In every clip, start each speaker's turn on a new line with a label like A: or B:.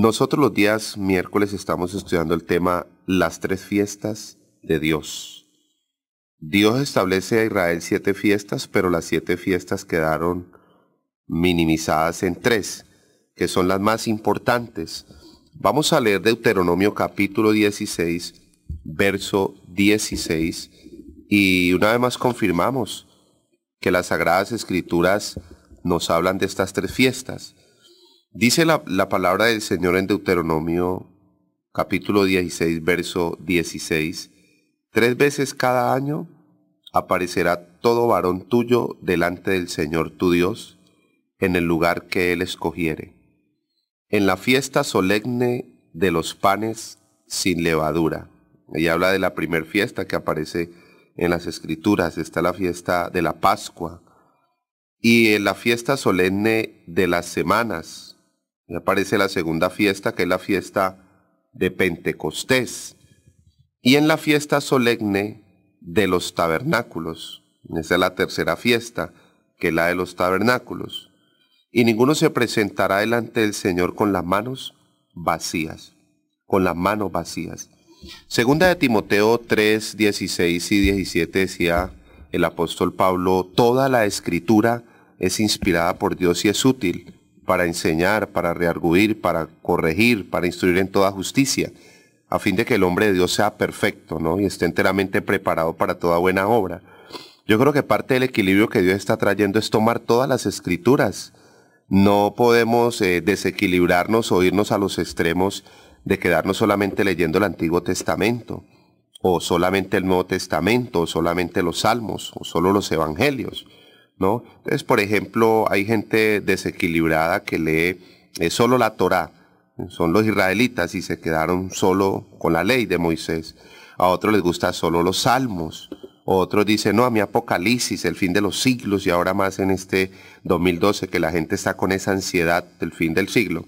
A: Nosotros los días miércoles estamos estudiando el tema Las tres fiestas de Dios. Dios establece a Israel siete fiestas, pero las siete fiestas quedaron minimizadas en tres, que son las más importantes. Vamos a leer Deuteronomio capítulo 16, verso 16, y una vez más confirmamos que las Sagradas Escrituras nos hablan de estas tres fiestas. Dice la, palabra del Señor en Deuteronomio capítulo 16, verso 16, tres veces cada año aparecerá todo varón tuyo delante del Señor tu Dios en el lugar que Él escogiere, en la fiesta solemne de los panes sin levadura. Ella habla de la primer fiesta que aparece en las escrituras, está la fiesta de la Pascua y en la fiesta solemne de las semanas aparece la segunda fiesta, que es la fiesta de Pentecostés, y en la fiesta solemne de los tabernáculos. Esa es la tercera fiesta, que es la de los tabernáculos. Y ninguno se presentará delante del Señor con las manos vacías, con las manos vacías. Segunda de Timoteo 3, 16 y 17 decía el apóstol Pablo, toda la escritura es inspirada por Dios y es útil para enseñar, para rearguir, para corregir, para instruir en toda justicia, a fin de que el hombre de Dios sea perfecto, ¿no? Y esté enteramente preparado para toda buena obra. Yo creo que parte del equilibrio que Dios está trayendo es tomar todas las escrituras. No podemos eh, desequilibrarnos o irnos a los extremos de quedarnos solamente leyendo el Antiguo Testamento, o solamente el Nuevo Testamento, o solamente los Salmos, o solo los Evangelios entonces, por ejemplo, hay gente desequilibrada que lee eh, solo la Torá, son los israelitas y se quedaron solo con la ley de Moisés. A otros les gusta solo los salmos. Otros dicen, no, a mi apocalipsis, el fin de los siglos y ahora más en este 2012 que la gente está con esa ansiedad del fin del siglo.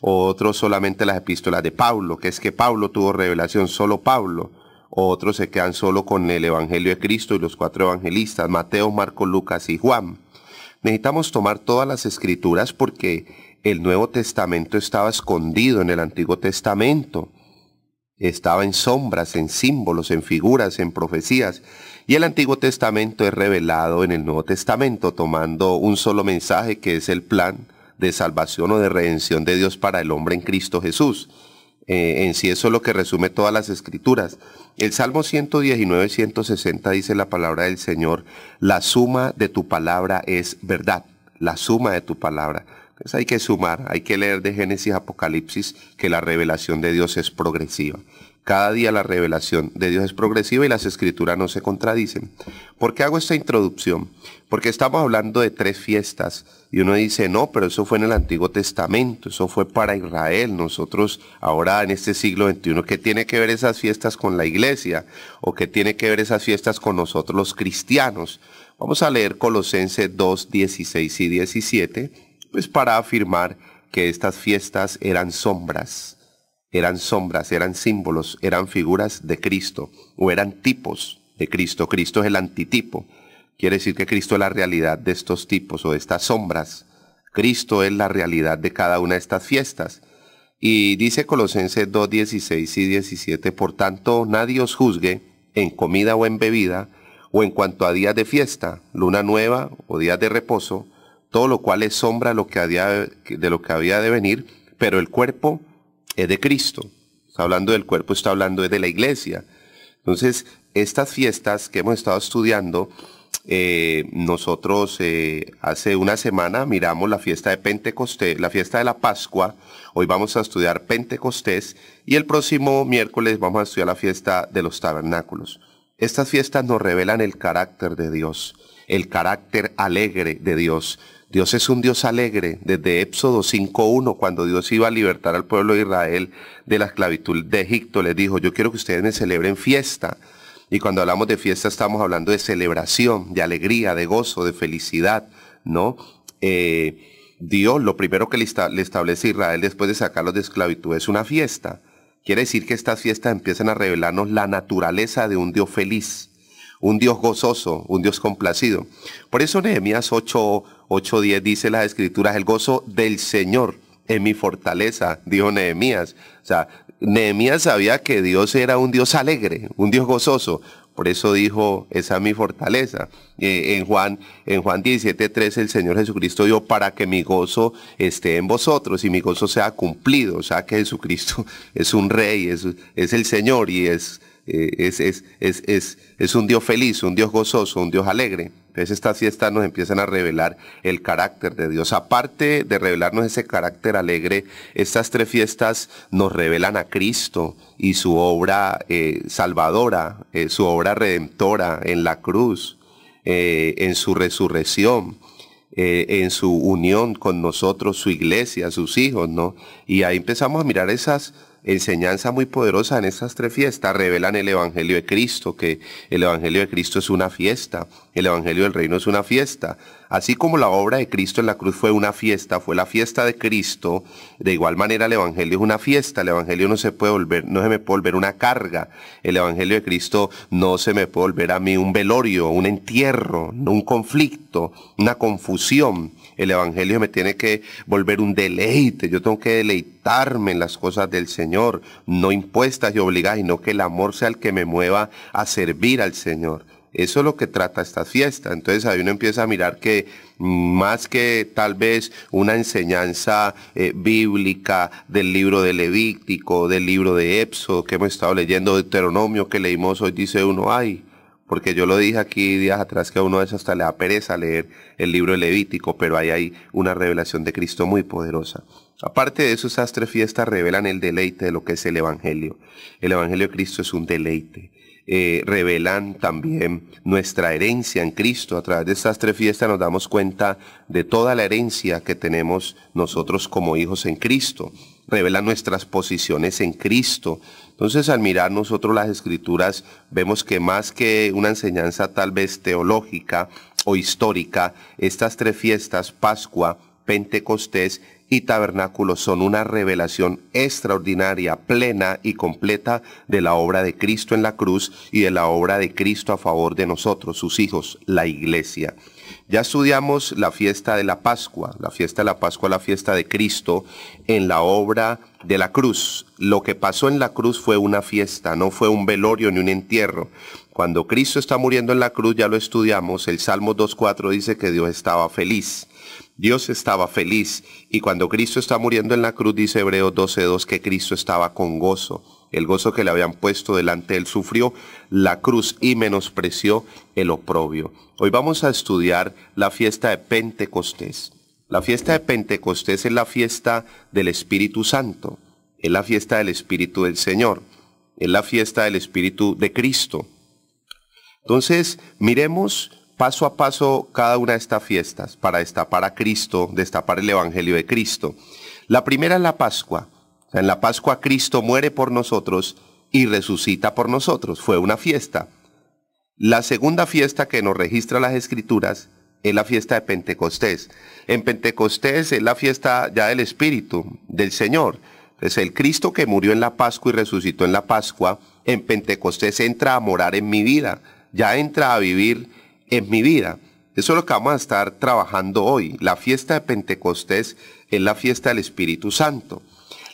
A: Otros solamente las epístolas de Pablo, que es que Pablo tuvo revelación, solo Pablo otros se quedan solo con el Evangelio de Cristo y los cuatro evangelistas, Mateo, Marcos, Lucas y Juan. Necesitamos tomar todas las escrituras porque el Nuevo Testamento estaba escondido en el Antiguo Testamento. Estaba en sombras, en símbolos, en figuras, en profecías. Y el Antiguo Testamento es revelado en el Nuevo Testamento tomando un solo mensaje que es el plan de salvación o de redención de Dios para el hombre en Cristo Jesús. Eh, en sí eso es lo que resume todas las escrituras. El Salmo 119, 160 dice la palabra del Señor, la suma de tu palabra es verdad, la suma de tu palabra. Entonces hay que sumar, hay que leer de Génesis Apocalipsis que la revelación de Dios es progresiva. Cada día la revelación de Dios es progresiva y las escrituras no se contradicen. ¿Por qué hago esta introducción? Porque estamos hablando de tres fiestas y uno dice, no, pero eso fue en el Antiguo Testamento, eso fue para Israel. Nosotros ahora en este siglo XXI, ¿qué tiene que ver esas fiestas con la iglesia? ¿O qué tiene que ver esas fiestas con nosotros los cristianos? Vamos a leer Colosenses 2, 16 y 17, pues para afirmar que estas fiestas eran sombras eran sombras, eran símbolos, eran figuras de Cristo o eran tipos de Cristo. Cristo es el antitipo. Quiere decir que Cristo es la realidad de estos tipos o de estas sombras. Cristo es la realidad de cada una de estas fiestas. Y dice Colosenses 2, 16 y 17, por tanto, nadie os juzgue en comida o en bebida, o en cuanto a días de fiesta, luna nueva o días de reposo, todo lo cual es sombra de lo que había de venir, pero el cuerpo es eh, de Cristo. Está hablando del cuerpo, está hablando de la iglesia. Entonces, estas fiestas que hemos estado estudiando, eh, nosotros eh, hace una semana miramos la fiesta de Pentecostés, la fiesta de la Pascua. Hoy vamos a estudiar Pentecostés y el próximo miércoles vamos a estudiar la fiesta de los tabernáculos. Estas fiestas nos revelan el carácter de Dios, el carácter alegre de Dios. Dios es un Dios alegre. Desde Éxodo 5.1, cuando Dios iba a libertar al pueblo de Israel de la esclavitud de Egipto, les dijo, yo quiero que ustedes me celebren fiesta. Y cuando hablamos de fiesta estamos hablando de celebración, de alegría, de gozo, de felicidad, ¿no? Eh, Dios, lo primero que le, establece a Israel después de sacarlos de esclavitud es una fiesta. Quiere decir que estas fiestas empiezan a revelarnos la naturaleza de un Dios feliz, un Dios gozoso, un Dios complacido. Por eso Nehemías 8, 8.10 dice las escrituras, el gozo del Señor es mi fortaleza, dijo Nehemías. O sea, Nehemías sabía que Dios era un Dios alegre, un Dios gozoso. Por eso dijo, esa es mi fortaleza. en Juan, en Juan el Señor Jesucristo dijo, para que mi gozo esté en vosotros y mi gozo sea cumplido. O sea que Jesucristo es un rey, es, es el Señor y eh, es, es, es, es un Dios feliz, un Dios gozoso, un Dios alegre. Entonces estas fiestas nos empiezan a revelar el carácter de Dios. Aparte de revelarnos ese carácter alegre, estas tres fiestas nos revelan a Cristo y su obra eh, salvadora, eh, su obra redentora en la cruz, eh, en su resurrección. en su unión con nosotros, su iglesia, sus hijos, ¿no? Y ahí empezamos a mirar esas enseñanza muy poderosa en estas tres fiestas revelan el Evangelio de Cristo, que el Evangelio de Cristo es una fiesta, el Evangelio del Reino es una fiesta. Así como la obra de Cristo en la cruz fue una fiesta, fue la fiesta de Cristo, de igual manera el Evangelio es una fiesta, el Evangelio no se puede volver, no se me puede volver una carga, el Evangelio de Cristo no se me puede volver a mí un velorio, un entierro, un conflicto, una confusión el Evangelio me tiene que volver un deleite. Yo tengo que deleitarme en las cosas del Señor, no impuestas y obligadas, sino que el amor sea el que me mueva a servir al Señor. Eso es lo que trata esta fiesta. Entonces ahí uno empieza a mirar que mm, más que tal vez una enseñanza eh, bíblica del libro de Levítico, del libro de epso que hemos estado leyendo, Deuteronomio que leímos hoy, dice uno, ay, porque yo lo dije aquí días atrás que a uno de esos hasta le da pereza leer el libro Levítico, pero ahí hay una revelación de Cristo muy poderosa. Aparte de eso, esas tres fiestas revelan el deleite de lo que es el Evangelio. El Evangelio de Cristo es un deleite. Eh, revelan también nuestra herencia en Cristo. A través de estas tres fiestas nos damos cuenta de toda la herencia que tenemos nosotros como hijos en Cristo. Revelan nuestras posiciones en Cristo. Entonces, al mirar nosotros las escrituras, vemos que más que una enseñanza tal vez teológica o histórica, estas tres fiestas, Pascua, Pentecostés y Tabernáculo, son una revelación extraordinaria, plena y completa de la obra de Cristo en la cruz y de la obra de Cristo a favor de nosotros, sus hijos, la iglesia. Ya estudiamos la fiesta de la Pascua, la fiesta de la Pascua, la fiesta de Cristo en la obra de la cruz. Lo que pasó en la cruz fue una fiesta, no fue un velorio ni un entierro. Cuando Cristo está muriendo en la cruz, ya lo estudiamos, el Salmo 2.4 dice que Dios estaba feliz. Dios estaba feliz. Y cuando Cristo está muriendo en la cruz, dice Hebreos 12.2 que Cristo estaba con gozo el gozo que le habían puesto delante, él sufrió la cruz y menospreció el oprobio. Hoy vamos a estudiar la fiesta de Pentecostés. La fiesta de Pentecostés es la fiesta del Espíritu Santo, es la fiesta del Espíritu del Señor, es la fiesta del Espíritu de Cristo. Entonces, miremos paso a paso cada una de estas fiestas para destapar a Cristo, destapar el Evangelio de Cristo. La primera es la Pascua en la Pascua Cristo muere por nosotros y resucita por nosotros. Fue una fiesta. La segunda fiesta que nos registra las Escrituras es la fiesta de Pentecostés. En Pentecostés es la fiesta ya del Espíritu, del Señor. Es pues el Cristo que murió en la Pascua y resucitó en la Pascua, en Pentecostés entra a morar en mi vida, ya entra a vivir en mi vida. Eso es lo que vamos a estar trabajando hoy. La fiesta de Pentecostés es la fiesta del Espíritu Santo.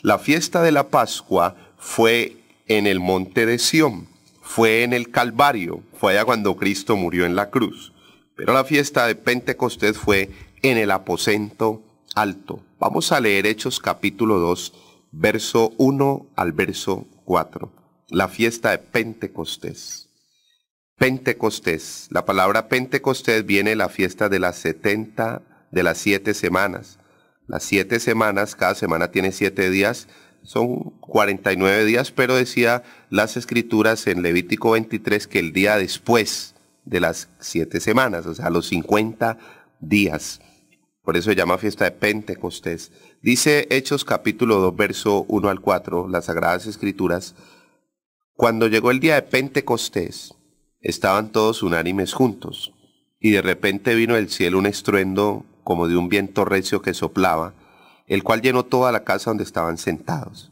A: La fiesta de la Pascua fue en el monte de Sión, fue en el Calvario, fue allá cuando Cristo murió en la cruz. Pero la fiesta de Pentecostés fue en el aposento alto. Vamos a leer Hechos capítulo 2, verso 1 al verso 4. La fiesta de Pentecostés. Pentecostés. La palabra Pentecostés viene de la fiesta de las 70, de las siete semanas las siete semanas, cada semana tiene siete días, son 49 días, pero decía las escrituras en Levítico 23 que el día después de las siete semanas, o sea, los 50 días. Por eso se llama fiesta de Pentecostés. Dice Hechos capítulo 2, verso 1 al 4, las Sagradas Escrituras. Cuando llegó el día de Pentecostés, estaban todos unánimes juntos, y de repente vino del cielo un estruendo como de un viento recio que soplaba, el cual llenó toda la casa donde estaban sentados.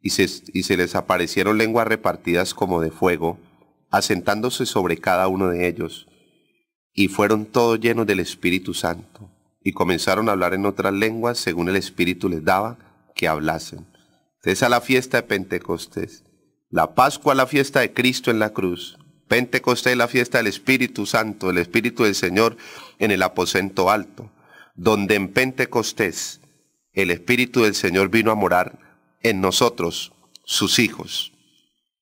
A: Y se, y se les aparecieron lenguas repartidas como de fuego, asentándose sobre cada uno de ellos. Y fueron todos llenos del Espíritu Santo, y comenzaron a hablar en otras lenguas según el Espíritu les daba que hablasen. Esa es la fiesta de Pentecostés, la Pascua la fiesta de Cristo en la cruz, Pentecostés la fiesta del Espíritu Santo, el Espíritu del Señor en el aposento alto donde en Pentecostés el Espíritu del Señor vino a morar en nosotros, sus hijos.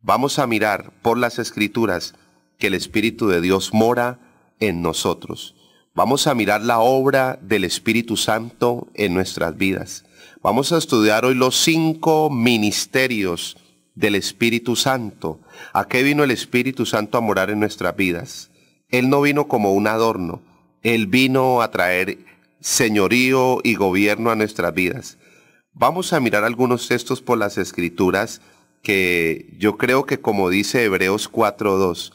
A: Vamos a mirar por las escrituras que el Espíritu de Dios mora en nosotros. Vamos a mirar la obra del Espíritu Santo en nuestras vidas. Vamos a estudiar hoy los cinco ministerios del Espíritu Santo. ¿A qué vino el Espíritu Santo a morar en nuestras vidas? Él no vino como un adorno. Él vino a traer señorío y gobierno a nuestras vidas. Vamos a mirar algunos textos por las escrituras que yo creo que como dice Hebreos 4.2,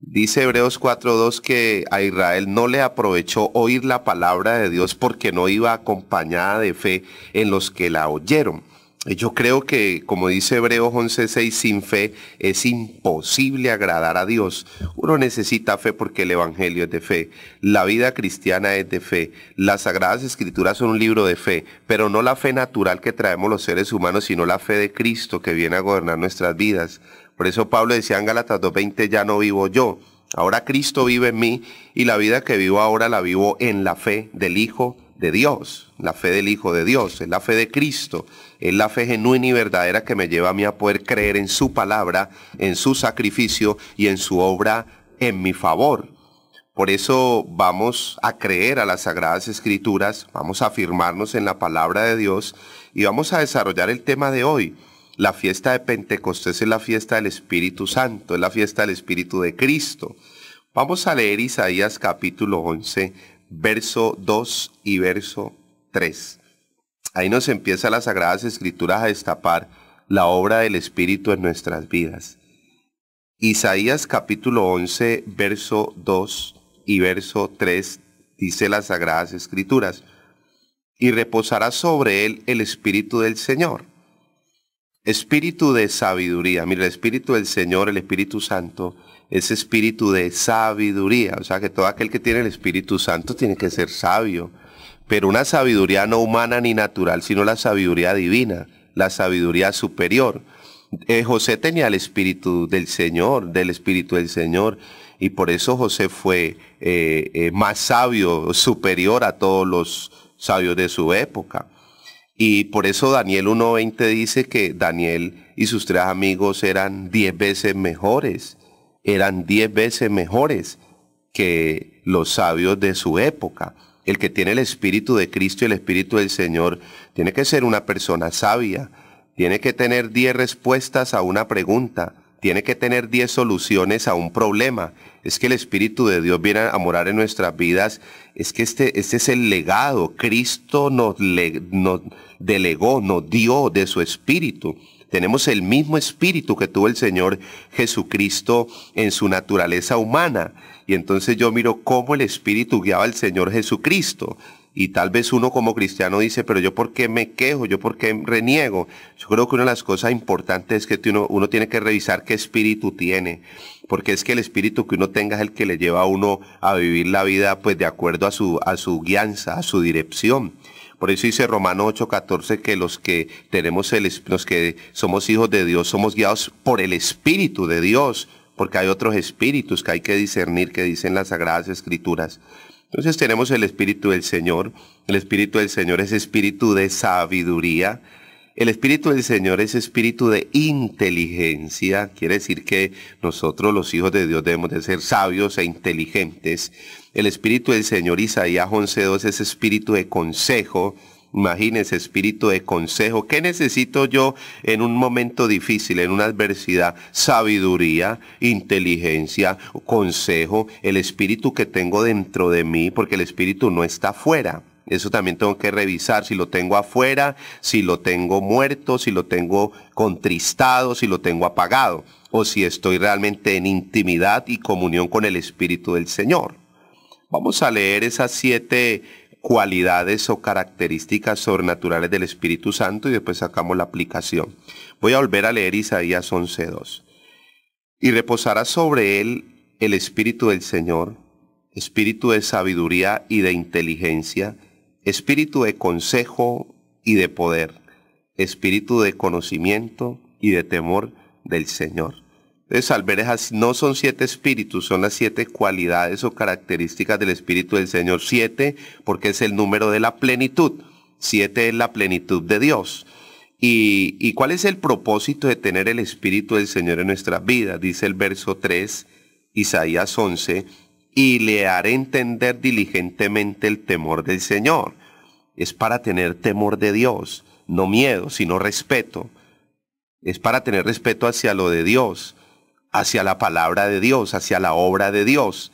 A: dice Hebreos 4.2 que a Israel no le aprovechó oír la palabra de Dios porque no iba acompañada de fe en los que la oyeron. Yo creo que, como dice Hebreos 11:6, sin fe es imposible agradar a Dios. Uno necesita fe porque el Evangelio es de fe, la vida cristiana es de fe, las Sagradas Escrituras son un libro de fe, pero no la fe natural que traemos los seres humanos, sino la fe de Cristo que viene a gobernar nuestras vidas. Por eso Pablo decía en Galatas 2:20, ya no vivo yo, ahora Cristo vive en mí y la vida que vivo ahora la vivo en la fe del Hijo de Dios, la fe del Hijo de Dios, es la fe de Cristo, es la fe genuina y verdadera que me lleva a mí a poder creer en su palabra, en su sacrificio y en su obra en mi favor. Por eso vamos a creer a las Sagradas Escrituras, vamos a afirmarnos en la palabra de Dios y vamos a desarrollar el tema de hoy. La fiesta de Pentecostés es la fiesta del Espíritu Santo, es la fiesta del Espíritu de Cristo. Vamos a leer Isaías capítulo 11, verso 2 y verso 3. Ahí nos empieza las Sagradas Escrituras a destapar la obra del Espíritu en nuestras vidas. Isaías capítulo 11, verso 2 y verso 3 dice las Sagradas Escrituras, y reposará sobre él el Espíritu del Señor Espíritu de sabiduría. Mira, el Espíritu del Señor, el Espíritu Santo, es espíritu de sabiduría. O sea que todo aquel que tiene el Espíritu Santo tiene que ser sabio. Pero una sabiduría no humana ni natural, sino la sabiduría divina, la sabiduría superior. Eh, José tenía el Espíritu del Señor, del Espíritu del Señor. Y por eso José fue eh, eh, más sabio, superior a todos los sabios de su época. Y por eso Daniel 1.20 dice que Daniel y sus tres amigos eran diez veces mejores, eran diez veces mejores que los sabios de su época. El que tiene el Espíritu de Cristo y el Espíritu del Señor tiene que ser una persona sabia, tiene que tener diez respuestas a una pregunta tiene que tener 10 soluciones a un problema. Es que el Espíritu de Dios viene a morar en nuestras vidas. Es que este, este es el legado. Cristo nos, nos delegó, nos dio de su Espíritu. Tenemos el mismo espíritu que tuvo el Señor Jesucristo en su naturaleza humana. Y entonces yo miro cómo el espíritu guiaba al Señor Jesucristo. Y tal vez uno como cristiano dice, pero yo por qué me quejo, yo por qué reniego. Yo creo que una de las cosas importantes es que uno, tiene que revisar qué espíritu tiene, porque es que el espíritu que uno tenga es el que le lleva a uno a vivir la vida pues de acuerdo a su, a su guianza, a su dirección. Por eso dice Romano 8:14 que los que tenemos el, los que somos hijos de Dios somos guiados por el espíritu de Dios, porque hay otros espíritus que hay que discernir que dicen las sagradas escrituras. Entonces tenemos el Espíritu del Señor. El Espíritu del Señor es espíritu de sabiduría. El Espíritu del Señor es espíritu de inteligencia. Quiere decir que nosotros los hijos de Dios debemos de ser sabios e inteligentes. El Espíritu del Señor Isaías 11.2 es espíritu de consejo Imagínense, espíritu de consejo. ¿Qué necesito yo en un momento difícil, en una adversidad? Sabiduría, inteligencia, consejo, el espíritu que tengo dentro de mí, porque el espíritu no está afuera. Eso también tengo que revisar si lo tengo afuera, si lo tengo muerto, si lo tengo contristado, si lo tengo apagado, o si estoy realmente en intimidad y comunión con el Espíritu del Señor. Vamos a leer esas siete cualidades o características sobrenaturales del Espíritu Santo y después sacamos la aplicación. Voy a volver a leer Isaías 11.2. Y reposará sobre él el Espíritu del Señor, Espíritu de sabiduría y de inteligencia, Espíritu de consejo y de poder, Espíritu de conocimiento y de temor del Señor entonces, al ver no son siete espíritus, son las siete cualidades o características del Espíritu del Señor. Siete, porque es el número de la plenitud. Siete es la plenitud de Dios. ¿Y, y cuál es el propósito de tener el Espíritu del Señor en nuestra vida? Dice el verso 3, Isaías 11, y le haré entender diligentemente el temor del Señor. Es para tener temor de Dios, no miedo, sino respeto. Es para tener respeto hacia lo de Dios hacia la palabra de Dios, hacia la obra de Dios,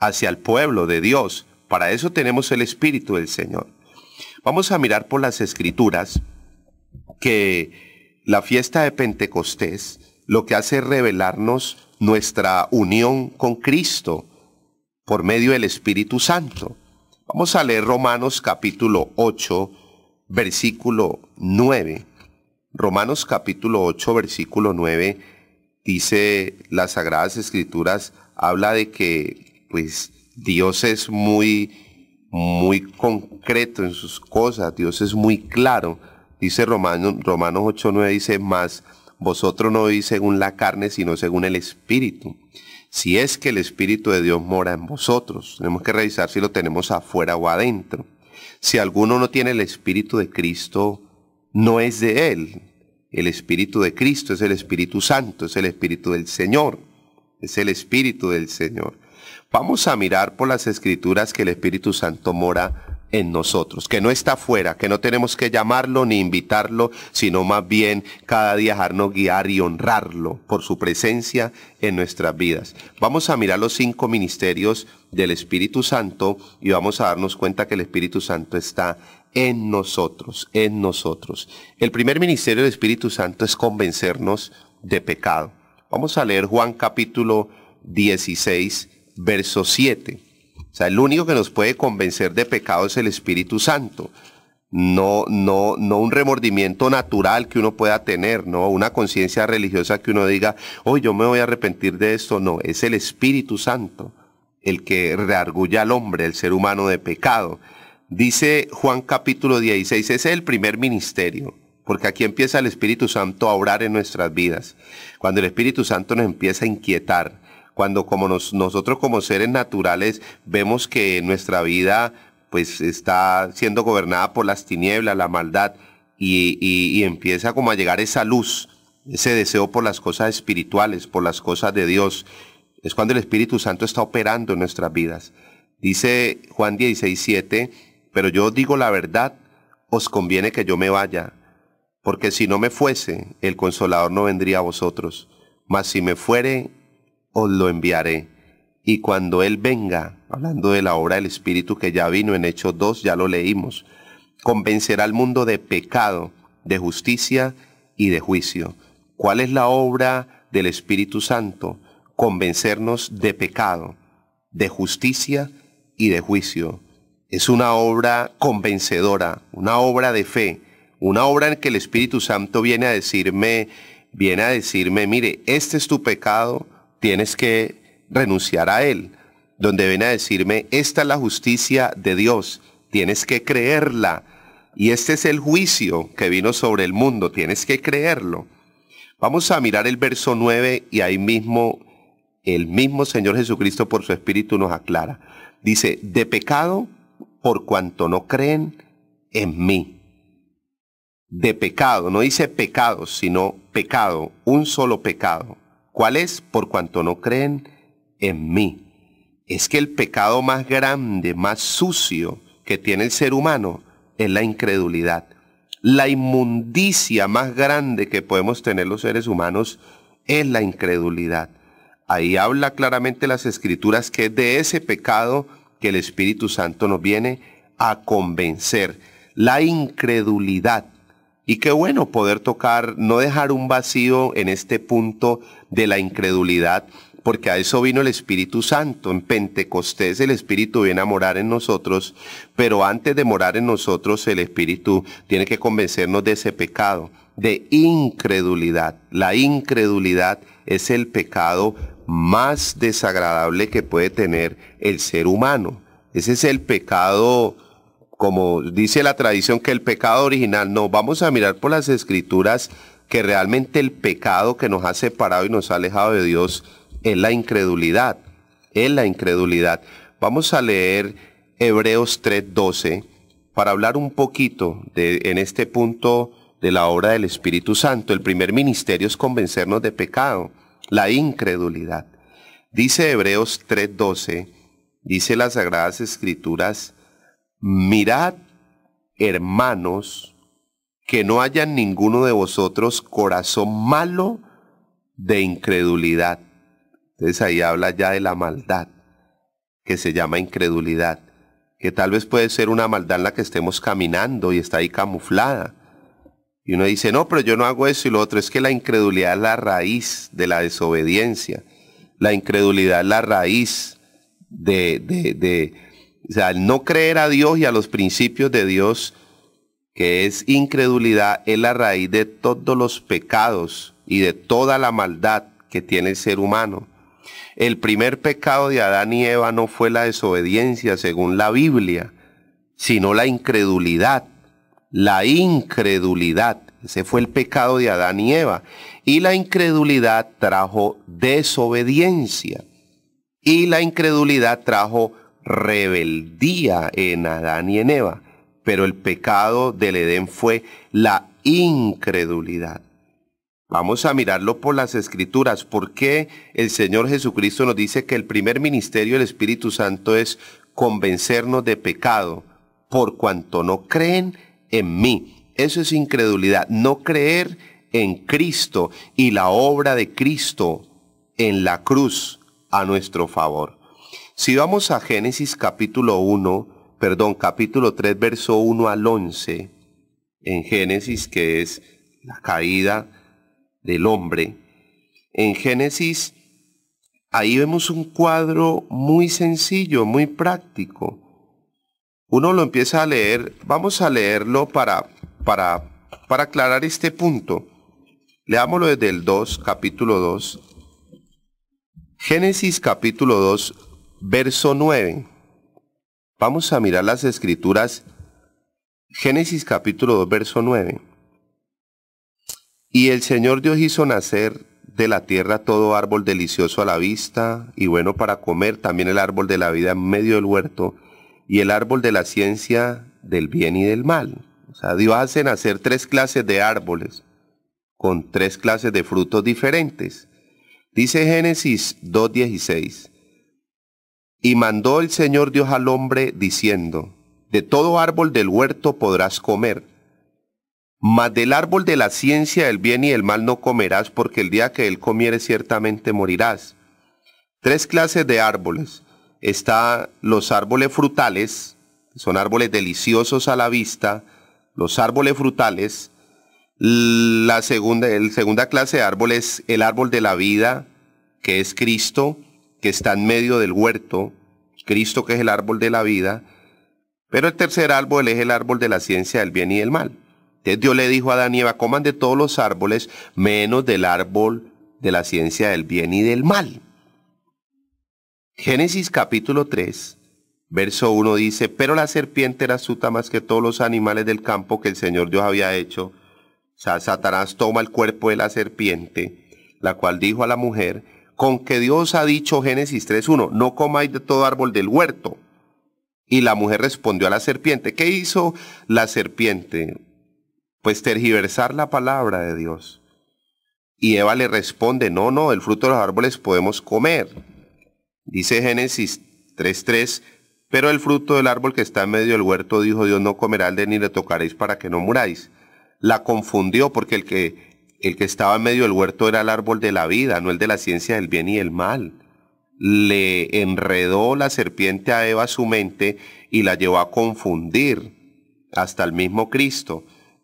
A: hacia el pueblo de Dios. Para eso tenemos el Espíritu del Señor. Vamos a mirar por las escrituras que la fiesta de Pentecostés lo que hace es revelarnos nuestra unión con Cristo por medio del Espíritu Santo. Vamos a leer Romanos capítulo 8, versículo 9. Romanos capítulo 8, versículo 9 dice las Sagradas Escrituras, habla de que pues Dios es muy, muy concreto en sus cosas, Dios es muy claro. Dice Romanos, Romanos 8.9, dice, más vosotros no vivís según la carne, sino según el Espíritu. Si es que el Espíritu de Dios mora en vosotros, tenemos que revisar si lo tenemos afuera o adentro. Si alguno no tiene el Espíritu de Cristo, no es de él. El Espíritu de Cristo es el Espíritu Santo, es el Espíritu del Señor, es el Espíritu del Señor. Vamos a mirar por las escrituras que el Espíritu Santo mora en nosotros, que no está fuera, que no tenemos que llamarlo ni invitarlo, sino más bien cada día dejarnos guiar y honrarlo por su presencia en nuestras vidas. Vamos a mirar los cinco ministerios del Espíritu Santo y vamos a darnos cuenta que el Espíritu Santo está en nosotros, en nosotros. El primer ministerio del Espíritu Santo es convencernos de pecado. Vamos a leer Juan capítulo 16, verso 7. O sea, el único que nos puede convencer de pecado es el Espíritu Santo. No, no, no un remordimiento natural que uno pueda tener, no una conciencia religiosa que uno diga, hoy yo me voy a arrepentir de esto. No, es el Espíritu Santo el que reargulla al hombre, el ser humano de pecado. Dice Juan capítulo 16, ese es el primer ministerio, porque aquí empieza el Espíritu Santo a orar en nuestras vidas. Cuando el Espíritu Santo nos empieza a inquietar, cuando como nosotros como seres naturales vemos que nuestra vida pues está siendo gobernada por las tinieblas, la maldad, y, y, empieza como a llegar esa luz, ese deseo por las cosas espirituales, por las cosas de Dios. Es cuando el Espíritu Santo está operando en nuestras vidas. Dice Juan 16, 7, pero yo digo la verdad, os conviene que yo me vaya, porque si no me fuese, el consolador no vendría a vosotros, mas si me fuere, os lo enviaré. Y cuando Él venga, hablando de la obra del Espíritu que ya vino en Hechos 2, ya lo leímos, convencerá al mundo de pecado, de justicia y de juicio. ¿Cuál es la obra del Espíritu Santo? Convencernos de pecado, de justicia y de juicio es una obra convencedora, una obra de fe, una obra en que el Espíritu Santo viene a decirme, viene a decirme, mire, este es tu pecado, tienes que renunciar a él, donde viene a decirme, esta es la justicia de Dios, tienes que creerla, y este es el juicio que vino sobre el mundo, tienes que creerlo. Vamos a mirar el verso 9 y ahí mismo el mismo Señor Jesucristo por su Espíritu nos aclara. Dice, de pecado por cuanto no creen en mí. De pecado, no dice pecado, sino pecado, un solo pecado. ¿Cuál es? Por cuanto no creen en mí. Es que el pecado más grande, más sucio que tiene el ser humano es la incredulidad. La inmundicia más grande que podemos tener los seres humanos es la incredulidad. Ahí habla claramente las escrituras que de ese pecado que el Espíritu Santo nos viene a convencer. La incredulidad. Y qué bueno poder tocar, no dejar un vacío en este punto de la incredulidad, porque a eso vino el Espíritu Santo. En Pentecostés el Espíritu viene a morar en nosotros, pero antes de morar en nosotros el Espíritu tiene que convencernos de ese pecado, de incredulidad. La incredulidad es el pecado más desagradable que puede tener el ser humano. Ese es el pecado, como dice la tradición, que el pecado original. No, vamos a mirar por las escrituras que realmente el pecado que nos ha separado y nos ha alejado de Dios es la incredulidad, es la incredulidad. Vamos a leer Hebreos 3.12 para hablar un poquito de, en este punto de la obra del Espíritu Santo. El primer ministerio es convencernos de pecado, la incredulidad. Dice Hebreos 3.12, dice las Sagradas Escrituras, mirad, hermanos, que no haya ninguno de vosotros corazón malo de incredulidad entonces ahí habla ya de la maldad, que se llama incredulidad, que tal vez puede ser una maldad en la que estemos caminando y está ahí camuflada. Y uno dice, no, pero yo no hago eso. Y lo otro es que la incredulidad es la raíz de la desobediencia. La incredulidad es la raíz de, de, no creer a Dios y a los principios de Dios, que es incredulidad, es la raíz de todos los pecados y de toda la maldad que tiene el ser humano. El primer pecado de Adán y Eva no fue la desobediencia, según la Biblia, sino la incredulidad. La incredulidad. Ese fue el pecado de Adán y Eva. Y la incredulidad trajo desobediencia. Y la incredulidad trajo rebeldía en Adán y en Eva. Pero el pecado del Edén fue la incredulidad. Vamos a mirarlo por las escrituras. porque el Señor Jesucristo nos dice que el primer ministerio del Espíritu Santo es convencernos de pecado por cuanto no creen en mí? Eso es incredulidad, no creer en Cristo y la obra de Cristo en la cruz a nuestro favor. Si vamos a Génesis capítulo 1, perdón, capítulo 3, verso 1 al 11, en Génesis que es la caída, del hombre. En Génesis, ahí vemos un cuadro muy sencillo, muy práctico. Uno lo empieza a leer, vamos a leerlo para, para, para aclarar este punto. Leámoslo desde el 2, capítulo 2. Génesis capítulo 2, verso 9. Vamos a mirar las escrituras. Génesis capítulo 2, verso 9. Y el Señor Dios hizo nacer de la tierra todo árbol delicioso a la vista y bueno para comer, también el árbol de la vida en medio del huerto y el árbol de la ciencia del bien y del mal. O sea, Dios hace nacer tres clases de árboles con tres clases de frutos diferentes. Dice Génesis 2.16. Y mandó el Señor Dios al hombre diciendo, de todo árbol del huerto podrás comer mas del árbol de la ciencia del bien y el mal no comerás, porque el día que él comiere ciertamente morirás. Tres clases de árboles. Está los árboles frutales, son árboles deliciosos a la vista, los árboles frutales. La segunda, segunda clase de árboles, el árbol de la vida, que es Cristo, que está en medio del huerto, Cristo que es el árbol de la vida. Pero el tercer árbol es el árbol de la ciencia del bien y el mal. Entonces Dios le dijo a Adán coman de todos los árboles, menos del árbol de la ciencia del bien y del mal. Génesis capítulo 3, verso 1 dice, pero la serpiente era suta más que todos los animales del campo que el Señor Dios había hecho. O sea, Satanás toma el cuerpo de la serpiente, la cual dijo a la mujer, con que Dios ha dicho Génesis 3.1, no comáis de todo árbol del huerto. Y la mujer respondió a la serpiente. ¿Qué hizo la serpiente? pues tergiversar la palabra de Dios. Y Eva le responde, no, no, el fruto de los árboles podemos comer. Dice Génesis 3.3, pero el fruto del árbol que está en medio del huerto dijo Dios, no comerá de ni le tocaréis para que no muráis. La confundió porque el que, el que estaba en medio del huerto era el árbol de la vida, no el de la ciencia del bien y el mal. Le enredó la serpiente a Eva su mente y la llevó a confundir hasta el mismo Cristo.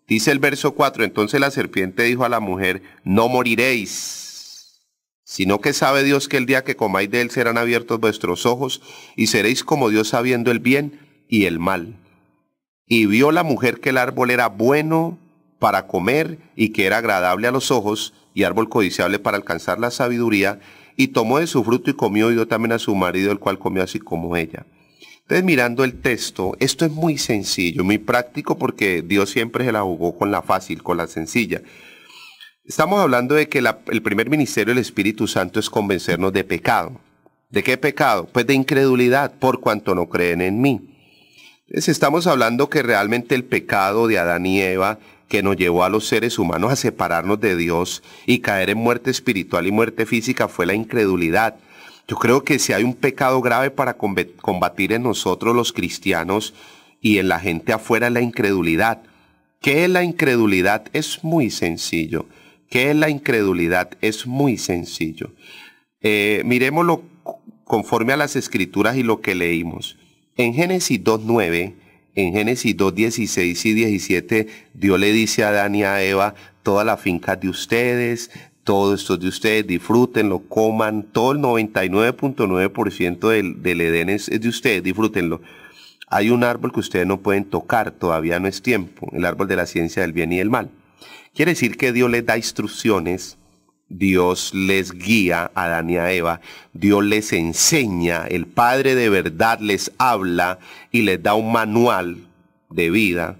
A: Dice el verso 4, entonces la serpiente dijo a la mujer, no moriréis, sino que sabe Dios que el día que comáis de él serán abiertos vuestros ojos y seréis como Dios sabiendo el bien y el mal. Y vio la mujer que el árbol era bueno para comer y que era agradable a los ojos y árbol codiciable para alcanzar la sabiduría, y tomó de su fruto y comió y dio también a su marido, el cual comió así como ella. Entonces, mirando el texto, esto es muy sencillo, muy práctico, porque Dios siempre se la jugó con la fácil, con la sencilla. Estamos hablando de que el primer ministerio del Espíritu Santo es convencernos de pecado. ¿De qué pecado? Pues de incredulidad, por cuanto no creen en mí. Entonces, estamos hablando que realmente el pecado de Adán y Eva que nos llevó a los seres humanos a separarnos de Dios y caer en muerte espiritual y muerte física fue la incredulidad yo creo que si hay un pecado grave para combatir en nosotros los cristianos y en la gente afuera es la incredulidad. ¿Qué es la incredulidad? Es muy sencillo. ¿Qué es la incredulidad? Es muy sencillo. Eh, miremoslo conforme a las escrituras y lo que leímos. En Génesis 2.9, en Génesis 2.16 y 17, Dios le dice a Adán y a Eva, todas las fincas de ustedes, todo esto de ustedes, disfrútenlo, coman, todo el 99.9% del, del Edén es, de ustedes, disfrútenlo. Hay un árbol que ustedes no pueden tocar, todavía no es tiempo, el árbol de la ciencia del bien y del mal. Quiere decir que Dios les da instrucciones, Dios les guía a Adán y a Eva, Dios les enseña, el Padre de verdad les habla y les da un manual de vida.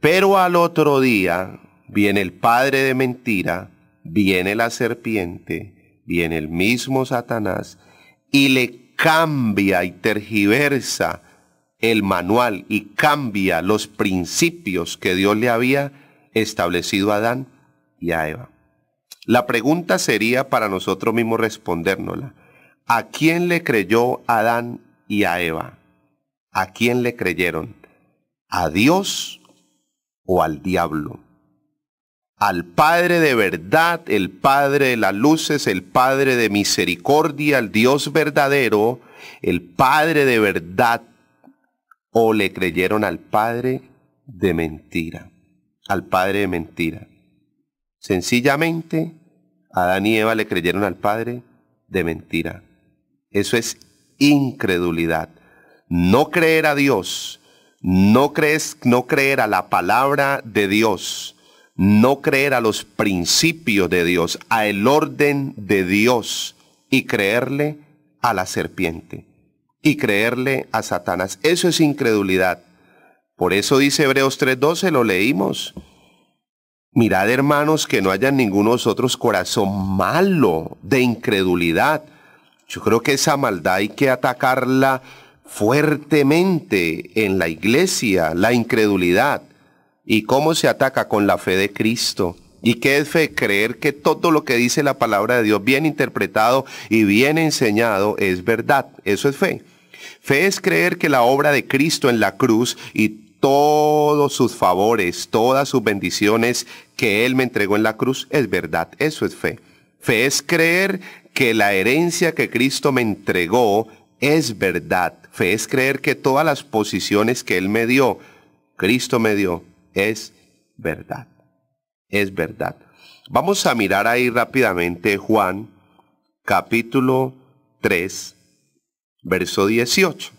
A: Pero al otro día viene el padre de mentira, viene la serpiente, viene el mismo Satanás y le cambia y tergiversa el manual y cambia los principios que Dios le había establecido a Adán y a Eva. La pregunta sería para nosotros mismos respondérnosla. ¿A quién le creyó Adán y a Eva? ¿A quién le creyeron? ¿A Dios o al diablo? al Padre de verdad, el Padre de las luces, el Padre de misericordia, el Dios verdadero, el Padre de verdad, o le creyeron al Padre de mentira, al Padre de mentira. Sencillamente, Adán y Eva le creyeron al Padre de mentira. Eso es incredulidad. No creer a Dios, no, crees, no creer a la palabra de Dios no creer a los principios de Dios, a el orden de Dios y creerle a la serpiente y creerle a Satanás. Eso es incredulidad. Por eso dice Hebreos 3:12, lo leímos. Mirad hermanos que no haya ninguno de corazón malo de incredulidad. Yo creo que esa maldad hay que atacarla fuertemente en la iglesia, la incredulidad y cómo se ataca con la fe de Cristo. ¿Y qué es fe? Creer que todo lo que dice la palabra de Dios, bien interpretado y bien enseñado, es verdad. Eso es fe. Fe es creer que la obra de Cristo en la cruz y todos sus favores, todas sus bendiciones que Él me entregó en la cruz es verdad. Eso es fe. Fe es creer que la herencia que Cristo me entregó es verdad. Fe es creer que todas las posiciones que Él me dio, Cristo me dio, es verdad. Es verdad. Vamos a mirar ahí rápidamente Juan capítulo 3, verso 18.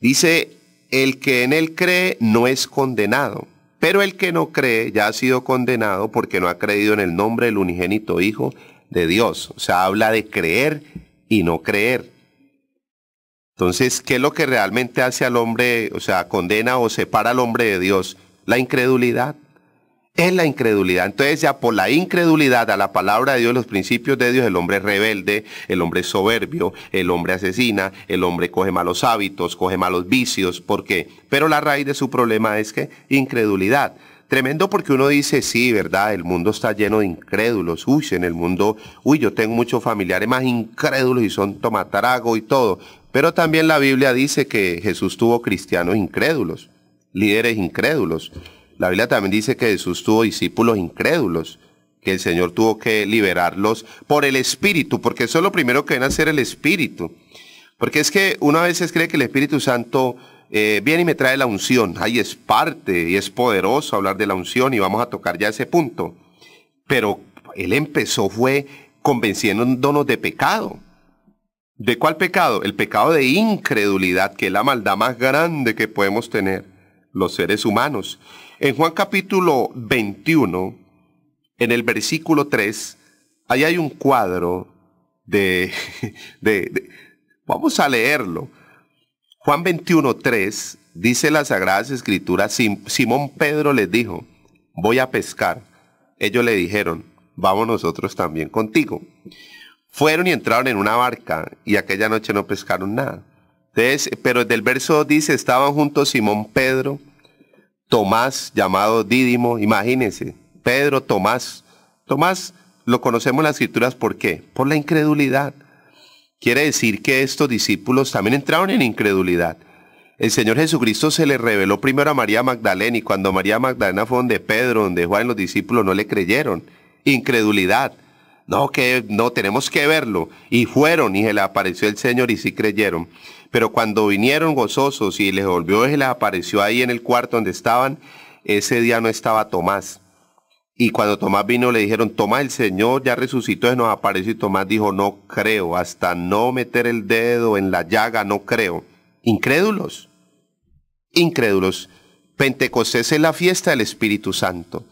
A: Dice, el que en él cree no es condenado, pero el que no cree ya ha sido condenado porque no ha creído en el nombre del unigénito Hijo de Dios. O sea, habla de creer y no creer. Entonces, ¿qué es lo que realmente hace al hombre? O sea, condena o separa al hombre de Dios la incredulidad. Es la incredulidad. Entonces ya por la incredulidad a la palabra de Dios, los principios de Dios, el hombre es rebelde, el hombre es soberbio, el hombre asesina, el hombre coge malos hábitos, coge malos vicios. ¿Por qué? Pero la raíz de su problema es que incredulidad. Tremendo porque uno dice, sí, ¿verdad? El mundo está lleno de incrédulos. Uy, en el mundo, uy, yo tengo muchos familiares más incrédulos y son tomatarago y todo. Pero también la Biblia dice que Jesús tuvo cristianos incrédulos líderes incrédulos. La Biblia también dice que Jesús tuvo discípulos incrédulos, que el Señor tuvo que liberarlos por el Espíritu, porque eso es lo primero que viene a hacer el Espíritu. Porque es que una vez cree que el Espíritu Santo eh, viene y me trae la unción. Ahí es parte y es poderoso hablar de la unción y vamos a tocar ya ese punto. Pero él empezó fue convenciéndonos de pecado. ¿De cuál pecado? El pecado de incredulidad, que es la maldad más grande que podemos tener los seres humanos. En Juan capítulo 21, en el versículo 3, ahí hay un cuadro de, de, vamos a leerlo. Juan 21, 3, dice las Sagradas Escrituras, Simón Pedro les dijo, voy a pescar. Ellos le dijeron, vamos nosotros también contigo. Fueron y entraron en una barca y aquella noche no pescaron nada. pero del el verso dice, estaban juntos Simón Pedro, Tomás, llamado Dídimo, imagínense, Pedro, Tomás. Tomás lo conocemos en las escrituras, ¿por qué? Por la incredulidad. Quiere decir que estos discípulos también entraron en incredulidad. El Señor Jesucristo se le reveló primero a María Magdalena y cuando María Magdalena fue donde Pedro, donde Juan los discípulos no le creyeron. Incredulidad. No, que no tenemos que verlo. Y fueron y se le apareció el Señor y sí creyeron. Pero cuando vinieron gozosos y les volvió y les apareció ahí en el cuarto donde estaban, ese día no estaba Tomás. Y cuando Tomás vino le dijeron, Tomás, el Señor ya resucitó y nos apareció. Y Tomás dijo, no creo, hasta no meter el dedo en la llaga, no creo. Incrédulos, incrédulos. Pentecostés es la fiesta del Espíritu Santo.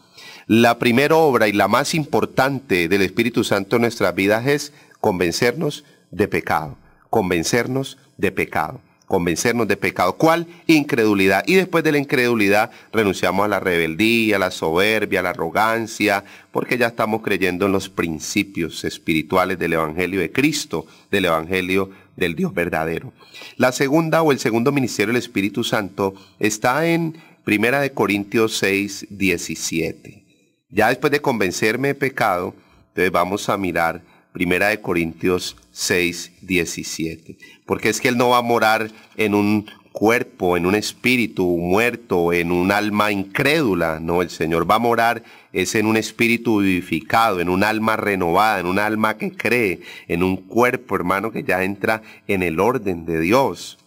A: La primera obra y la más importante del Espíritu Santo en nuestras vidas es convencernos de pecado, convencernos de pecado convencernos de pecado. ¿Cuál? Incredulidad. Y después de la incredulidad renunciamos a la rebeldía, a la soberbia, a la arrogancia, porque ya estamos creyendo en los principios espirituales del Evangelio de Cristo, del Evangelio del Dios verdadero. La segunda o el segundo ministerio del Espíritu Santo está en Primera de Corintios 6, 17. Ya después de convencerme de pecado, entonces vamos a mirar Primera de Corintios 6, 17 porque es que Él no va a morar en un cuerpo, en un espíritu muerto, en un alma incrédula. No, el Señor va a morar es en un espíritu vivificado, en un alma renovada, en un alma que cree, en un cuerpo, hermano, que ya entra en el orden de Dios.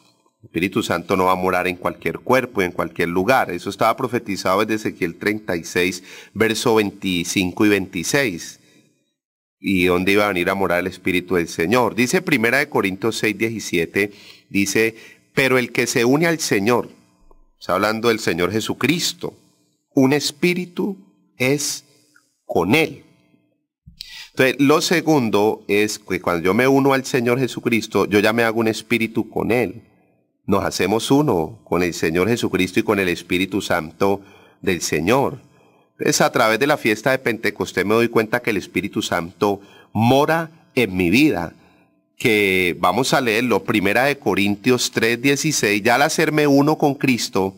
A: El Espíritu Santo no va a morar en cualquier cuerpo, en cualquier lugar. Eso estaba profetizado desde Ezequiel 36, verso 25 y 26 y dónde iba a venir a morar el Espíritu del Señor. Dice Primera de Corintios 6, 17, dice, pero el que se une al Señor, está hablando del Señor Jesucristo, un espíritu es con Él. Entonces, lo segundo es que cuando yo me uno al Señor Jesucristo, yo ya me hago un espíritu con Él. Nos hacemos uno con el Señor Jesucristo y con el Espíritu Santo del Señor. Es a través de la fiesta de Pentecostés me doy cuenta que el Espíritu Santo mora en mi vida. Que vamos a leerlo, primera de Corintios 3:16, ya al hacerme uno con Cristo,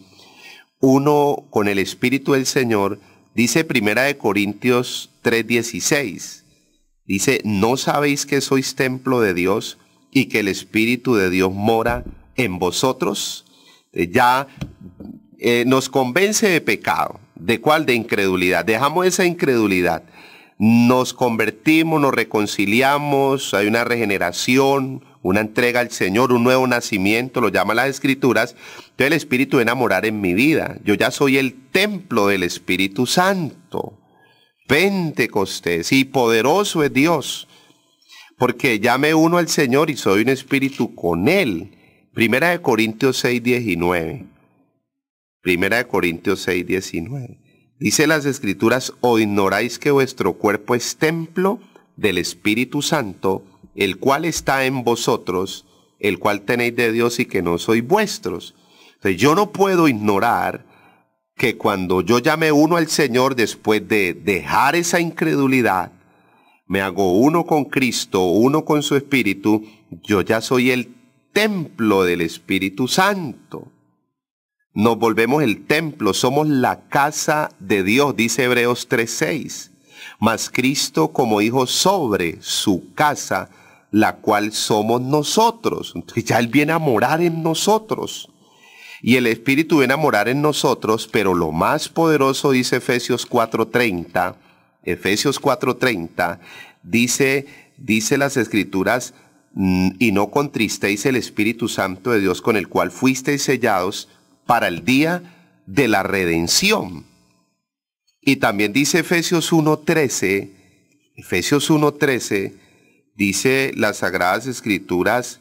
A: uno con el Espíritu del Señor, dice primera de Corintios 3:16. Dice, ¿no sabéis que sois templo de Dios y que el Espíritu de Dios mora en vosotros? Ya eh, nos convence de pecado, ¿De cuál? De incredulidad. Dejamos esa incredulidad. Nos convertimos, nos reconciliamos, hay una regeneración, una entrega al Señor, un nuevo nacimiento, lo llaman las escrituras. Entonces el Espíritu de enamorar en mi vida. Yo ya soy el templo del Espíritu Santo. Pentecostés. Y poderoso es Dios. Porque ya me uno al Señor y soy un espíritu con Él. Primera de Corintios 6, 19. Primera de Corintios 6, 19. Dice las escrituras, o ignoráis que vuestro cuerpo es templo del Espíritu Santo, el cual está en vosotros, el cual tenéis de Dios y que no sois vuestros. Entonces yo no puedo ignorar que cuando yo llamé uno al Señor después de dejar esa incredulidad, me hago uno con Cristo, uno con su Espíritu, yo ya soy el templo del Espíritu Santo. Nos volvemos el templo, somos la casa de Dios, dice Hebreos 3.6. Mas Cristo como hijo sobre su casa, la cual somos nosotros. Entonces ya Él viene a morar en nosotros. Y el Espíritu viene a morar en nosotros, pero lo más poderoso, dice Efesios 4.30, Efesios 4.30, dice, dice las Escrituras, mm, y no contristéis el Espíritu Santo de Dios con el cual fuisteis sellados para el día de la redención. Y también dice Efesios 1.13, Efesios 1.13, dice las Sagradas Escrituras,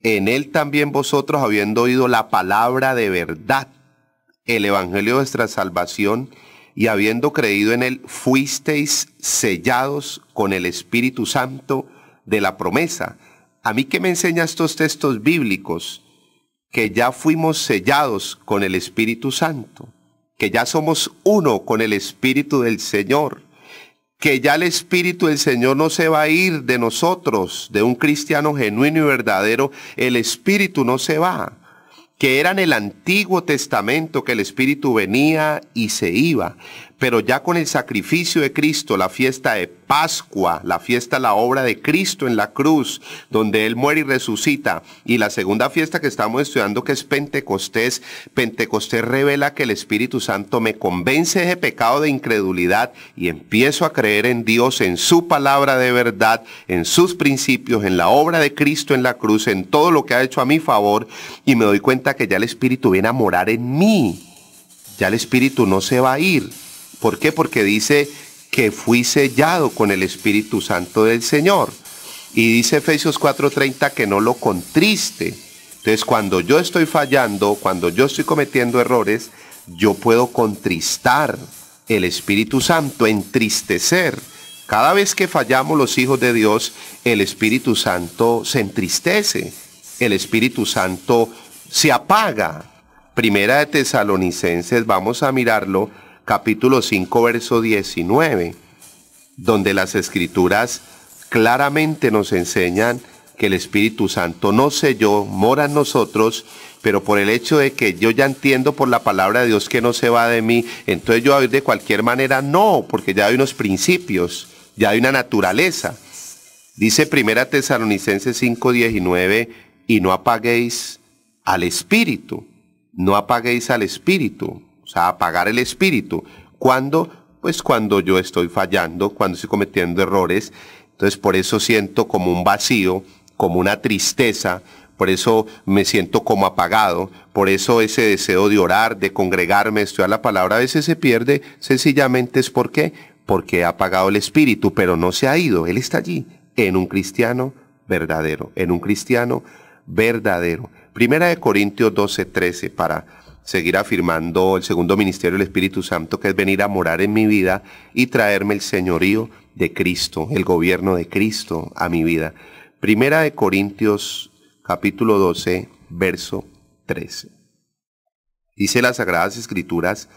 A: en él también vosotros habiendo oído la palabra de verdad, el Evangelio de vuestra salvación, y habiendo creído en él, fuisteis sellados con el Espíritu Santo de la promesa. A mí que me enseña estos textos bíblicos, que ya fuimos sellados con el Espíritu Santo, que ya somos uno con el Espíritu del Señor, que ya el Espíritu del Señor no se va a ir de nosotros, de un cristiano genuino y verdadero, el Espíritu no se va, que era en el Antiguo Testamento que el Espíritu venía y se iba, pero ya con el sacrificio de Cristo, la fiesta de Pascua, la fiesta, la obra de Cristo en la cruz, donde Él muere y resucita, y la segunda fiesta que estamos estudiando que es Pentecostés, Pentecostés revela que el Espíritu Santo me convence de pecado de incredulidad y empiezo a creer en Dios, en su palabra de verdad, en sus principios, en la obra de Cristo en la cruz, en todo lo que ha hecho a mi favor, y me doy cuenta que ya el Espíritu viene a morar en mí. Ya el Espíritu no se va a ir, ¿Por qué? Porque dice que fui sellado con el Espíritu Santo del Señor. Y dice Efesios 4:30 que no lo contriste. Entonces, cuando yo estoy fallando, cuando yo estoy cometiendo errores, yo puedo contristar el Espíritu Santo, entristecer. Cada vez que fallamos los hijos de Dios, el Espíritu Santo se entristece, el Espíritu Santo se apaga. Primera de Tesalonicenses, vamos a mirarlo, capítulo 5, verso 19, donde las escrituras claramente nos enseñan que el Espíritu Santo no yo, mora en nosotros, pero por el hecho de que yo ya entiendo por la palabra de Dios que no se va de mí, entonces yo de cualquier manera no, porque ya hay unos principios, ya hay una naturaleza. Dice Primera Tesalonicenses 5:19, y no apaguéis al Espíritu, no apaguéis al Espíritu sea, apagar el espíritu. ¿Cuándo? Pues cuando yo estoy fallando, cuando estoy cometiendo errores. Entonces por eso siento como un vacío, como una tristeza, por eso me siento como apagado, por eso ese deseo de orar, de congregarme, de estudiar la palabra, a veces se pierde, sencillamente es porque, porque ha apagado el espíritu, pero no se ha ido, él está allí, en un cristiano verdadero, en un cristiano verdadero. Primera de Corintios 12, 13, para seguir afirmando el segundo ministerio del Espíritu Santo, que es venir a morar en mi vida y traerme el señorío de Cristo, el gobierno de Cristo a mi vida. Primera de Corintios capítulo 12, verso 13. Dice las Sagradas Escrituras,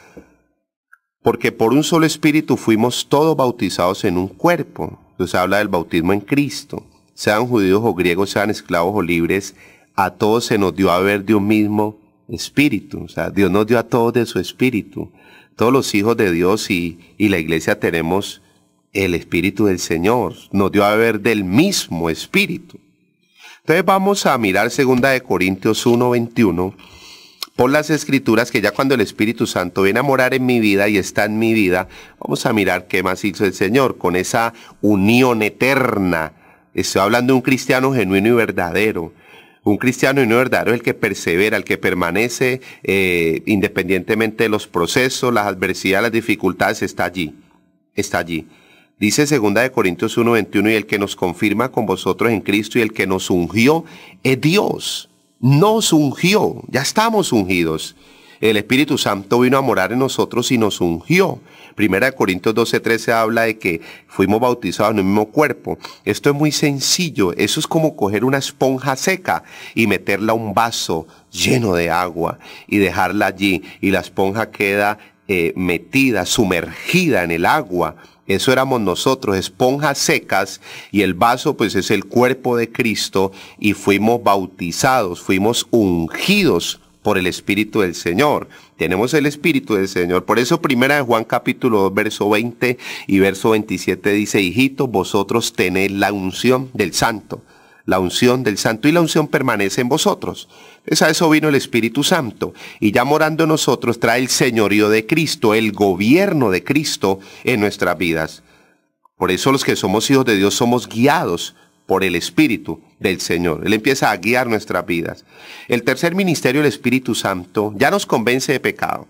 A: porque por un solo espíritu fuimos todos bautizados en un cuerpo. Entonces habla del bautismo en Cristo. Sean judíos o griegos, sean esclavos o libres, a todos se nos dio a ver Dios mismo espíritu. O sea, Dios nos dio a todos de su espíritu. Todos los hijos de Dios y, y la iglesia tenemos el espíritu del Señor. Nos dio a ver del mismo espíritu. Entonces vamos a mirar segunda de Corintios 1, 21 por las escrituras que ya cuando el Espíritu Santo viene a morar en mi vida y está en mi vida, vamos a mirar qué más hizo el Señor con esa unión eterna. Estoy hablando de un cristiano genuino y verdadero, un cristiano y no verdadero es el que persevera, el que permanece eh, independientemente de los procesos, las adversidades, las dificultades, está allí, está allí. Dice 2 Corintios 1:21, y el que nos confirma con vosotros en Cristo y el que nos ungió es Dios, nos ungió, ya estamos ungidos el Espíritu Santo vino a morar en nosotros y nos ungió. Primera de Corintios 12:13 habla de que fuimos bautizados en el mismo cuerpo. Esto es muy sencillo, eso es como coger una esponja seca y meterla a un vaso lleno de agua y dejarla allí y la esponja queda eh, metida, sumergida en el agua. Eso éramos nosotros, esponjas secas, y el vaso pues es el cuerpo de Cristo, y fuimos bautizados, fuimos ungidos por el Espíritu del Señor. Tenemos el Espíritu del Señor. Por eso primera de Juan capítulo 2, verso 20 y verso 27 dice, Hijito, vosotros tenéis la unción del Santo. La unción del Santo y la unción permanece en vosotros. Es a eso vino el Espíritu Santo. Y ya morando en nosotros trae el señorío de Cristo, el gobierno de Cristo en nuestras vidas. Por eso los que somos hijos de Dios somos guiados por el Espíritu del Señor. Él empieza a guiar nuestras vidas. El tercer ministerio, el Espíritu Santo, ya nos convence de pecado.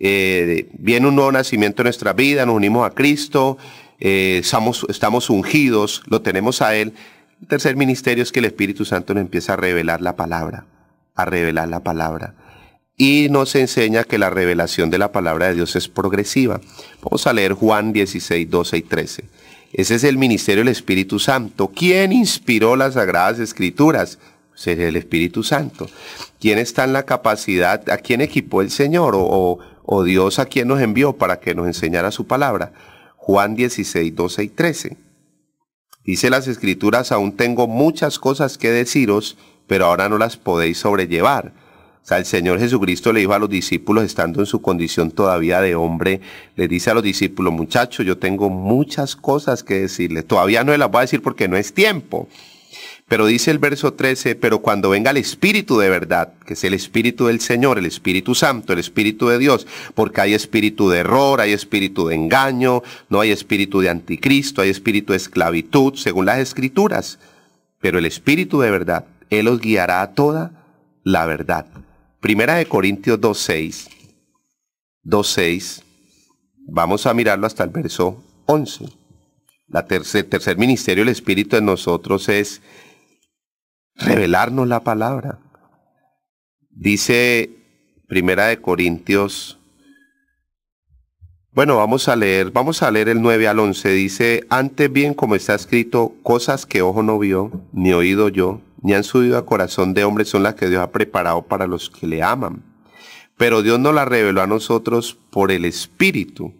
A: Eh, viene un nuevo nacimiento en nuestra vida, nos unimos a Cristo, estamos, eh, estamos ungidos, lo tenemos a Él. El tercer ministerio es que el Espíritu Santo nos empieza a revelar la palabra, a revelar la palabra. Y nos enseña que la revelación de la palabra de Dios es progresiva. Vamos a leer Juan 16, 12 y 13. Ese es el ministerio del Espíritu Santo. ¿Quién inspiró las Sagradas Escrituras? Sería el Espíritu Santo. ¿Quién está en la capacidad? ¿A quién equipó el Señor? ¿O, o Dios a quién nos envió para que nos enseñara su palabra? Juan 16, 12 y 13. Dice las Escrituras, aún tengo muchas cosas que deciros, pero ahora no las podéis sobrellevar sea, el Señor Jesucristo le dijo a los discípulos, estando en su condición todavía de hombre, le dice a los discípulos, muchachos, yo tengo muchas cosas que decirle, Todavía no las voy a decir porque no es tiempo. Pero dice el verso 13, pero cuando venga el Espíritu de verdad, que es el Espíritu del Señor, el Espíritu Santo, el Espíritu de Dios, porque hay espíritu de error, hay espíritu de engaño, no hay espíritu de anticristo, hay espíritu de esclavitud, según las escrituras. Pero el Espíritu de verdad, Él os guiará a toda la verdad Primera de Corintios 2.6, 2.6, vamos a mirarlo hasta el verso 11. La tercer, tercer ministerio del Espíritu en nosotros es revelarnos la palabra. Dice Primera de Corintios. Bueno, vamos a leer, vamos a leer el 9 al 11. Dice, antes bien como está escrito, cosas que ojo no vio, ni oído yo, ni han subido a corazón de hombre son las que Dios ha preparado para los que le aman. Pero Dios nos la reveló a nosotros por el Espíritu,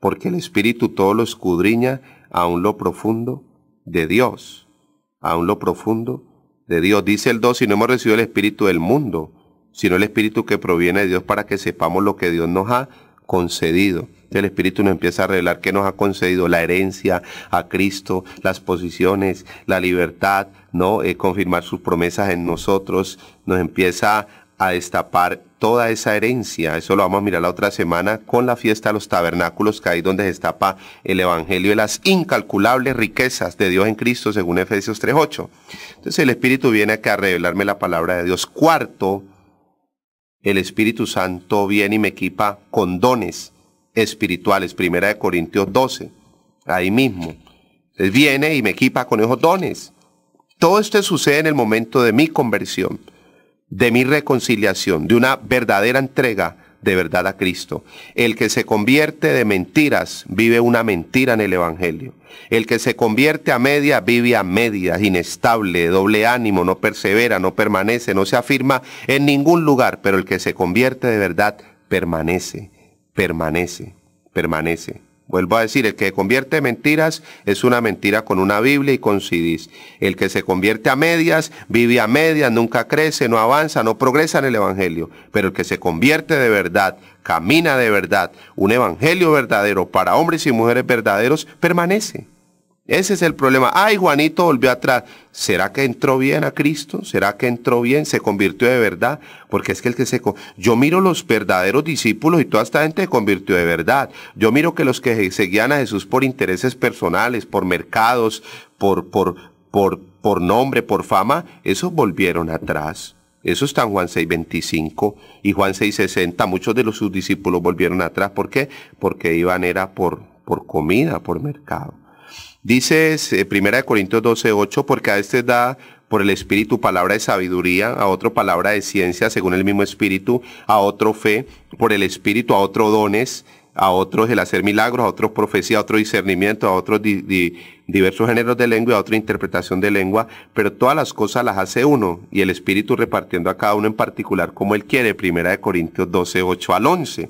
A: porque el Espíritu todo lo escudriña aún lo profundo de Dios, aún lo profundo de Dios. Dice el 2, si no hemos recibido el Espíritu del mundo, sino el Espíritu que proviene de Dios para que sepamos lo que Dios nos ha concedido el Espíritu nos empieza a revelar que nos ha concedido la herencia a Cristo, las posiciones, la libertad, ¿no? Eh, confirmar sus promesas en nosotros, nos empieza a destapar toda esa herencia. Eso lo vamos a mirar la otra semana con la fiesta de los tabernáculos, que ahí donde se destapa el Evangelio y las incalculables riquezas de Dios en Cristo, según Efesios 3.8. Entonces el Espíritu viene a revelarme la palabra de Dios. Cuarto, el Espíritu Santo viene y me equipa con dones espirituales, primera de Corintios 12, ahí mismo. viene y me equipa con esos dones. Todo esto sucede en el momento de mi conversión, de mi reconciliación, de una verdadera entrega de verdad a Cristo. El que se convierte de mentiras vive una mentira en el Evangelio. El que se convierte a media vive a medias, inestable, doble ánimo, no persevera, no permanece, no se afirma en ningún lugar, pero el que se convierte de verdad permanece permanece, permanece. Vuelvo a decir, el que convierte mentiras es una mentira con una Biblia y con Cidis. El que se convierte a medias, vive a medias, nunca crece, no avanza, no progresa en el Evangelio. Pero el que se convierte de verdad, camina de verdad, un Evangelio verdadero para hombres y mujeres verdaderos, permanece. Ese es el problema. Ay, Juanito volvió atrás. ¿Será que entró bien a Cristo? ¿Será que entró bien? ¿Se convirtió de verdad? Porque es que el que se... Yo miro los verdaderos discípulos y toda esta gente se convirtió de verdad. Yo miro que los que seguían a Jesús por intereses personales, por mercados, por, por, por, por nombre, por fama, esos volvieron atrás. Eso está en Juan 6.25 y Juan 6.60. Muchos de los, sus discípulos volvieron atrás. ¿Por qué? Porque iban era por, por comida, por mercado. Dice 1 eh, Primera de Corintios 12, 8, porque a este da por el Espíritu palabra de sabiduría, a otro palabra de ciencia según el mismo Espíritu, a otro fe, por el Espíritu, a otro dones, a otros el hacer milagros, a otros profecía, a otro discernimiento, a otros diversos géneros de lengua, a otra interpretación de lengua, pero todas las cosas las hace uno y el Espíritu repartiendo a cada uno en particular como él quiere, primera de Corintios 12, 8 al 11.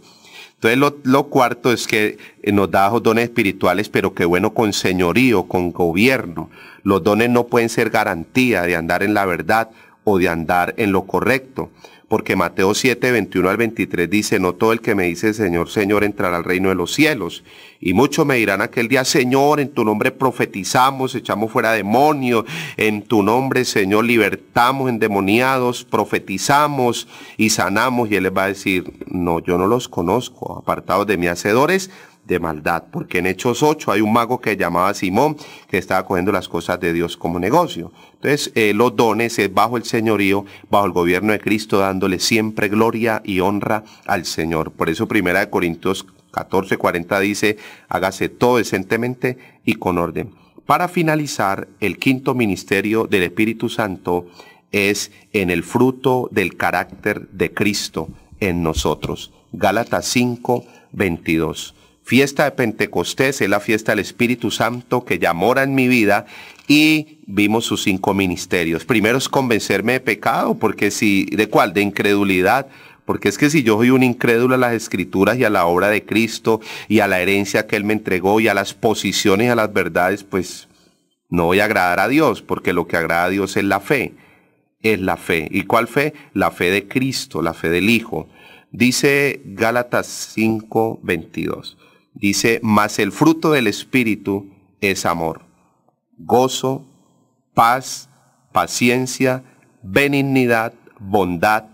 A: Entonces lo, cuarto es que eh, nos da los dones espirituales, pero que bueno con señorío, con gobierno. Los dones no pueden ser garantía de andar en la verdad o de andar en lo correcto porque Mateo 7, 21 al 23 dice, no todo el que me dice Señor, Señor entrará al reino de los cielos. Y muchos me dirán aquel día, Señor, en tu nombre profetizamos, echamos fuera demonios, en tu nombre, Señor, libertamos endemoniados, profetizamos y sanamos. Y Él les va a decir, no, yo no los conozco, apartados de mis hacedores de maldad, porque en Hechos 8 hay un mago que llamaba Simón, que estaba cogiendo las cosas de Dios como negocio. Entonces, eh, los dones es bajo el señorío, bajo el gobierno de Cristo, dándole siempre gloria y honra al Señor. Por eso Primera Corintios 14, 40 dice, hágase todo decentemente y con orden. Para finalizar, el quinto ministerio del Espíritu Santo es en el fruto del carácter de Cristo en nosotros. Gálatas 5, 22 fiesta de Pentecostés, es la fiesta del Espíritu Santo que ya mora en mi vida y vimos sus cinco ministerios. Primero es convencerme de pecado, porque si, ¿de cuál? De incredulidad. Porque es que si yo soy un incrédulo a las escrituras y a la obra de Cristo y a la herencia que Él me entregó y a las posiciones y a las verdades, pues no voy a agradar a Dios, porque lo que agrada a Dios es la fe. Es la fe. ¿Y cuál fe? La fe de Cristo, la fe del Hijo. Dice Gálatas 5, 22. Dice, mas el fruto del Espíritu es amor, gozo, paz, paciencia, benignidad, bondad,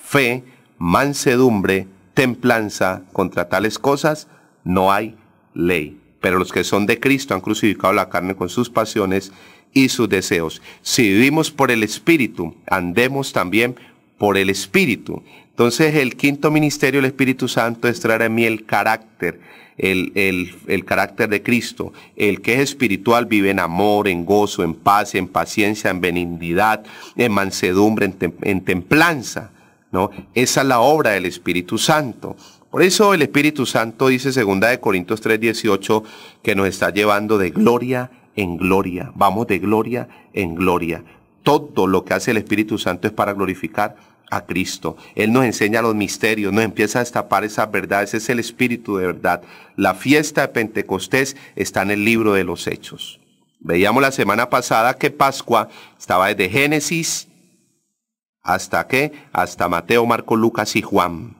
A: fe, mansedumbre, templanza. Contra tales cosas no hay ley. Pero los que son de Cristo han crucificado la carne con sus pasiones y sus deseos. Si vivimos por el Espíritu, andemos también por el Espíritu. Entonces el quinto ministerio del Espíritu Santo es traer a mí el carácter, el, el, el, carácter de Cristo. El que es espiritual vive en amor, en gozo, en paz, en paciencia, en benignidad, en mansedumbre, en, templanza. ¿no? Esa es la obra del Espíritu Santo. Por eso el Espíritu Santo dice segunda de Corintios 3:18 que nos está llevando de gloria en gloria. Vamos de gloria en gloria. Todo lo que hace el Espíritu Santo es para glorificar a Cristo. Él nos enseña los misterios, nos empieza a destapar esas verdades. Es el Espíritu de verdad. La fiesta de Pentecostés está en el libro de los Hechos. Veíamos la semana pasada que Pascua estaba desde Génesis hasta qué? Hasta Mateo, Marco, Lucas y Juan.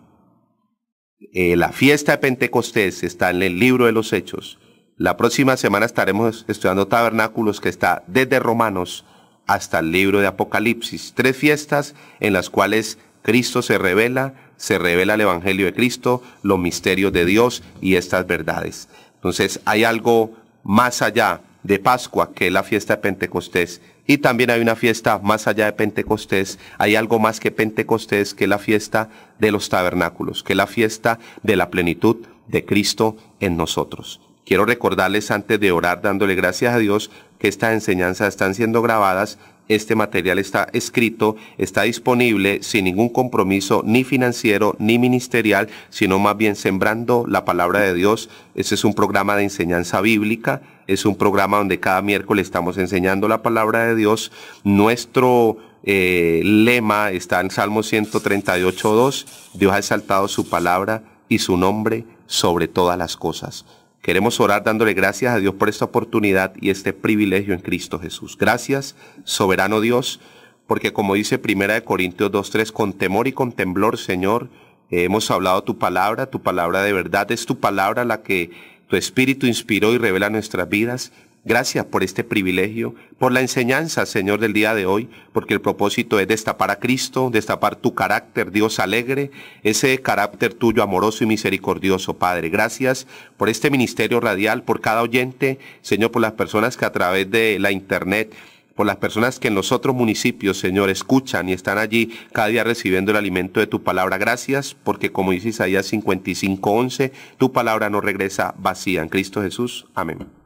A: Eh, la fiesta de Pentecostés está en el libro de los Hechos. La próxima semana estaremos estudiando tabernáculos que está desde Romanos hasta el libro de Apocalipsis. Tres fiestas en las cuales Cristo se revela, se revela el Evangelio de Cristo, los misterios de Dios y estas verdades. Entonces hay algo más allá de Pascua, que la fiesta de Pentecostés. Y también hay una fiesta más allá de Pentecostés. Hay algo más que Pentecostés, que la fiesta de los tabernáculos, que la fiesta de la plenitud de Cristo en nosotros. Quiero recordarles antes de orar dándole gracias a Dios que estas enseñanzas están siendo grabadas este material está escrito, está disponible sin ningún compromiso ni financiero ni ministerial, sino más bien sembrando la palabra de Dios. Este es un programa de enseñanza bíblica, es un programa donde cada miércoles estamos enseñando la palabra de Dios. Nuestro eh, lema está en Salmo 138.2, Dios ha exaltado su palabra y su nombre sobre todas las cosas. Queremos orar dándole gracias a Dios por esta oportunidad y este privilegio en Cristo Jesús. Gracias, soberano Dios, porque como dice Primera de Corintios 2.3, con temor y con temblor, Señor, hemos hablado tu palabra, tu palabra de verdad, es tu palabra la que tu Espíritu inspiró y revela nuestras vidas. Gracias por este privilegio, por la enseñanza, Señor, del día de hoy, porque el propósito es destapar a Cristo, destapar tu carácter, Dios alegre, ese carácter tuyo amoroso y misericordioso, Padre. Gracias por este ministerio radial, por cada oyente, Señor, por las personas que a través de la internet por las personas que en los otros municipios, Señor, escuchan y están allí cada día recibiendo el alimento de tu palabra. Gracias, porque como dice Isaías 55:11, tu palabra no regresa vacía. En Cristo Jesús. Amén.